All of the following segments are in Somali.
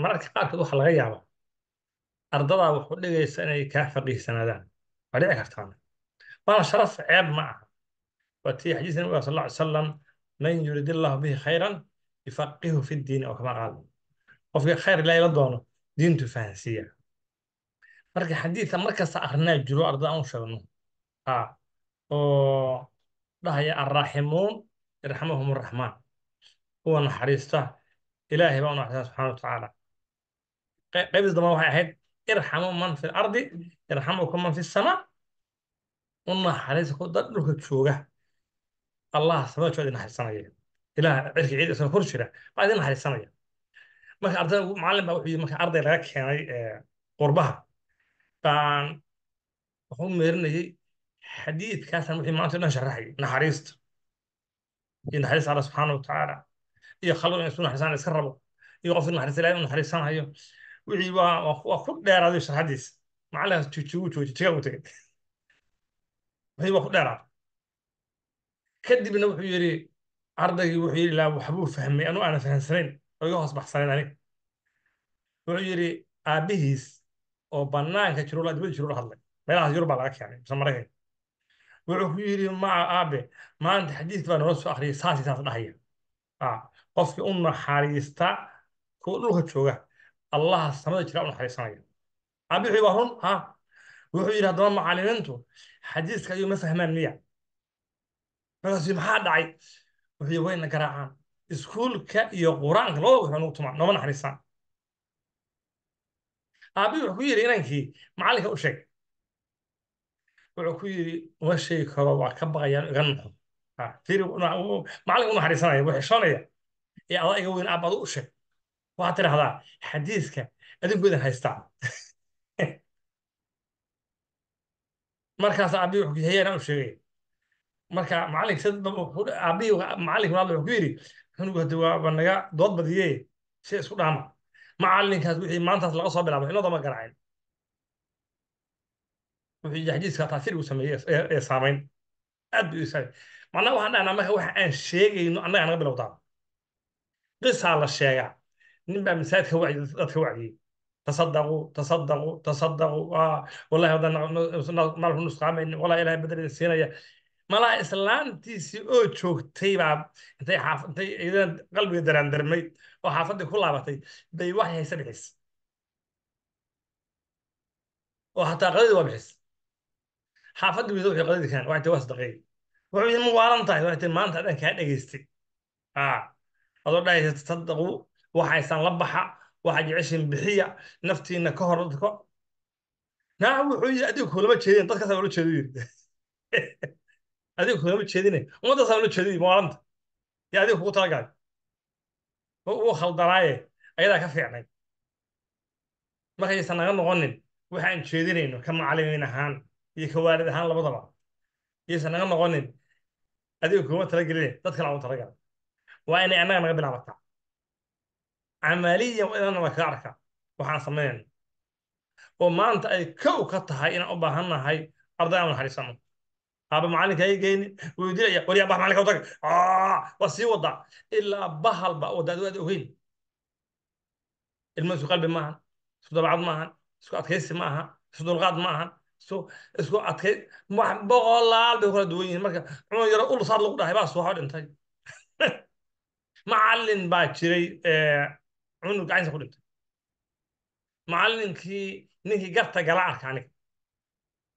mararka qaarkood waxa laga yaaba ardadaa wuxuu dhigaysa inay kaa fadhiisanaadaan waa dhici kartaa waana sharaf ceeb ma aha waa tii xadiis nabiga sal lla salam man yurid illahu bihi khayran yufaqihu fi diin oo kama qaal qofkii khayr ilaahay la doono diintu fahansiiya marka xadiidka markasta arrinaa jiro ardada aan u sheegno a oo dhahaya arraaximuun irxamahum araxmaan kuwa naxariista ilaahay baan u naxariistaa subxaana watacaala qaybdiis dambana waxay ahayd irxamu man fi lardi irxamukum man fi sama u naxariisa ku dad dhulka jooga allah samada jooga naxariisanaya ilaah cirki ciid isna kor jira baa idin naxariisanaya marka arday macallin baa wuxuu yii marka arday laga keenay qurbaha baan wuxuu meerinayay xadiidkaasan wixii maanta dhan sharaxayay naxariista iyo naxariista alla subxaana watacaala iyo khalad in isku iska rabo iyo qofki naxariisalaay inu naxariisanhayo wixii waa waa ku dheeraaday sharxaddiisa macalaha jugu jooji jigaagu tegay wixii waa ku dheeraaday kadibna wuxuu yidhi ardaygii wuxuu yidhi ilaa waxbuu fahmay anuu aanan fahamsanayn oo iga hoos baxsanayn anig wuxuu yidhi aabbihiis oo bannaanka jirula dibada jirula hadlay meelahaas yurub baa laga keenay mise maraykanka wuxuu ku yidhi maa aabe maanta xadiidkii baa noola soo akhriyay saas saas dhahaya Ah, qofkii u naxariista kuwa dhulka jooga allaha samada jira u naxariisanaya abixii waa run ha wuxuu yidhi haddaba macallimiintu xadiiska ayuu ma fahmaan miya markaasuu maxaa dhacay wuxuu yidhi wayna garaacaan iskuulka iyo qur-aanka labada wuxuu nagu tumaan nooma naxariisaan aabi wuxuu ku yidhi inankii macallinka u sheeg wuxuu ku yidhi uma sheegi karo waa ka baqayaan iga naxo u macalin unaxariisanaya wuxishoonaya ee adaa iga weyn aabbaad u sheeg waxaad tidhaahdaa xadiiska adigoodan haystaa markaas aabbii wuxuu u sheegay marka macalink aabbii macalink hadla wuxuu ku yidhi xunugu hadde waaba naga dood badiye si isku dhaama macalinkaas wixii maantaas laga soo bilaabo waxnoo dama garacayn wuxuu yidhi xadiiska taasiir uu sameeyey ee saamayn aad bu isaga marka waxa aan sheegayno annaga naga bilowdaa qisaa la sheegaa nin baa masaajidka wacyi dadka wacdiyey tasadaquu tasadaquu tasadaquu wallahi haddaamalku nusqaamayni wallahi ilahay badelida siinaya malaa islaantiisii oo joogtay baa intay xaafintay idan qalbiga daraandarmay oo xaafaddii ku laabatay bay wax hayse bixis oo xataa qadadii waa bixis xaafaddii wada wixii qadadii kan waa intay waa sadaqeeyey wuxuu idin waalan tahay waati maanta dhan kaa dhegaystay adoo dhahaysa tasadaqu waxaysaan la baxa waxa jeceshin bixiya naftiina ka hor dadko naa wuxuu yidhi adiga kulama jeedin dadkaasaa ula jeedu yidhi adiga kulama jeedine ummaddaasaa ula jeedu yidhi maalanta yaa adiga kugu talagaayo wuu khaldanaaye ayadaa ka fiicnay markaysan naga noqonin waxaan jeedinayno ka macalimiin ahaan iyo ka waalid ahaan labadaba yaysan naga noqonin adiga kuma talagelin dad kale aan talagala waa inay annaga naga bilaabataa camaliyan inana waa kaga arkaa waxaan samaynayna oo maanta ay kow ka tahay inaan u baahan arday aan naxariisano aaba macalinka ay geyni weydiinaya waryaa bah macalinka utaga waa sii wadaa ilaa bahal ba wadda adigu aad ogeyn ilmo isu qalbi maahan isku dabacad maahan isku adkaysi maaha isku dulqaad maahan so isku adkayd boqolaal bay kala duwan yihiin marka cunug yaro saad lagu dhahay baa suuxo dhintay macalin baa jiray eh, cunug gacantiisa ku dhintay macallinkii ninkii garta gala arka aniga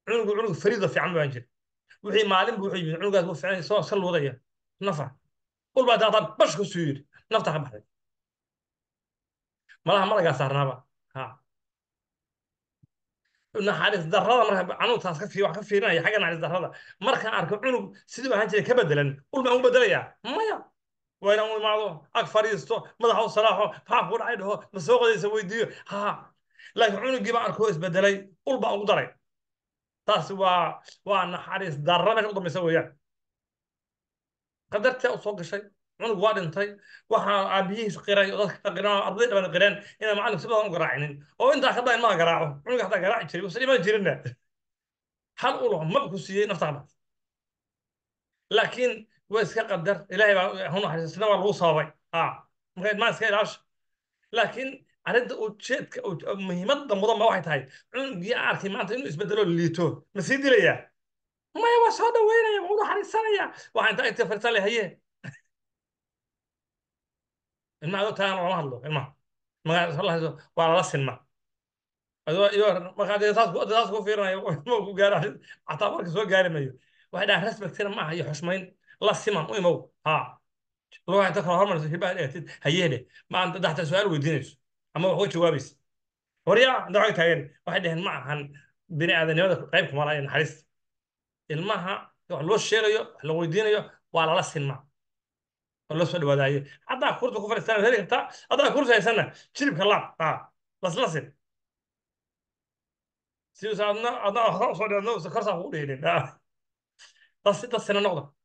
cunugu cunug fariida fiican baan jira wixii maalinba wuxuu yimid cunugaas wuu fiican soo iska luudaya nafa ul baa daataan bash kasuu yidhi naftaa ka baxday malaha malagaa saarnaaba ha naxariis darada marka canuutaas ka fi ka fiirinaya xagga naxariis markaan arko cunug sidii ahaan jiray ka bedelan ul baan u bedelaya maya waa inaan u imaado ag fariisto madaxa u salaaxo maxaa dhacay dhaho ma soo qadaysa weydiiyo haa laakiin cunuggii baan arko isbedelay ul baan ugu daray taasi waa waa naxariis darra meesha u dambaysa weeyaan qadartaa usoo gashay cunug waa dhintay waxaa aabiyihiis qiray oo dadka qiraan arday dhaban qireen inaan macalinku si u garaacinin oo intaa xataa ilmaha garaaco cunuga xataa garaaci jiray bas imaan jirinna hal u mab ku siiyey naftaada laakiin waa iska qadar ilaahay baa hu naxariisasina waa lagu sababay a marka ilmaha iska ilaasha laakiin arrinta ujeedka muhiimadda mudan ba waxay tahay cunugii arkay maanta inuu isbedelo liito ma sii dilaya maya waa soo dhaweynaya waa u naxariisanaya waxaa intaa agta fariisan lahaye ilma adoo tagaan ola hadlo ilmaha waa lala sinma saas soo gaari mayo waxay respectina maaha iyo xushmayn la siman u imow ha lugaa inta kale hormarayso hibaha dhegatid hayeene maanta daxta su-aal weydiinayso ama wax uga jawaabaysa waryaa inta xog waxay dhaheen ma ahan bini aadanimada qayb kumalaaya naxariista ilmaha wax loo sheegayo wax la weydiinayo waa lala sinmaa la soo dhawaadaye haddaa kursi ku fadhiisana heli kartaa haddaa kursi haysana jilibka laab a laslasin siduusa adna adna soo dhiadna korsaa kugu dhehinin tasidasina noqda